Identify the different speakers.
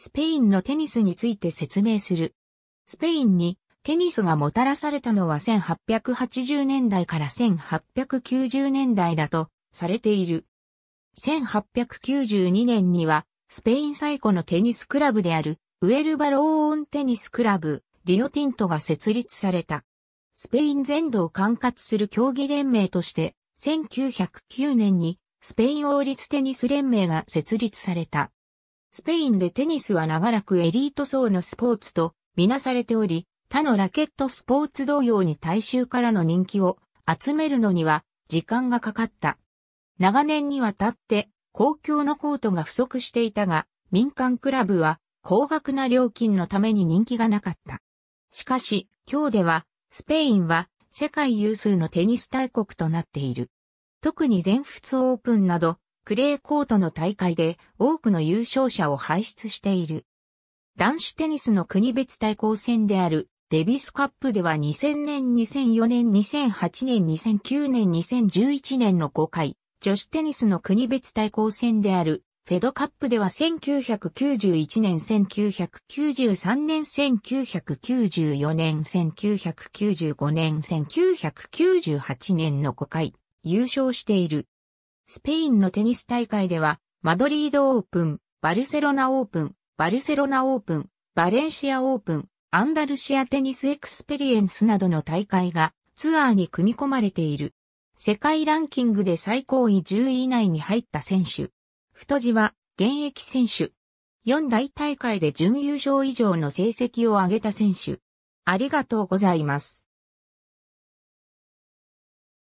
Speaker 1: スペインのテニスについて説明する。スペインにテニスがもたらされたのは1880年代から1890年代だとされている。1892年にはスペイン最古のテニスクラブであるウェルバローンテニスクラブリオティントが設立された。スペイン全土を管轄する競技連盟として1909年にスペイン王立テニス連盟が設立された。スペインでテニスは長らくエリート層のスポーツとみなされており、他のラケットスポーツ同様に大衆からの人気を集めるのには時間がかかった。長年にわたって公共のコートが不足していたが、民間クラブは高額な料金のために人気がなかった。しかし、今日では、スペインは世界有数のテニス大国となっている。特に全仏オープンなど、クレーコートの大会で多くの優勝者を輩出している。男子テニスの国別対抗戦であるデビスカップでは2000年、2004年、2008年、2009年、2011年の5回、女子テニスの国別対抗戦であるフェドカップでは1991年、1993年、1994年、1995年、1998年の5回優勝している。スペインのテニス大会では、マドリードオープン、バルセロナオープン、バルセロナオープン、バレンシアオープン、アンダルシアテニスエクスペリエンスなどの大会がツアーに組み込まれている。世界ランキングで最高位10位以内に入った選手。太字は現役選手。4大大会で準優勝以上の成績を上げた選手。ありがとうござい
Speaker 2: ます。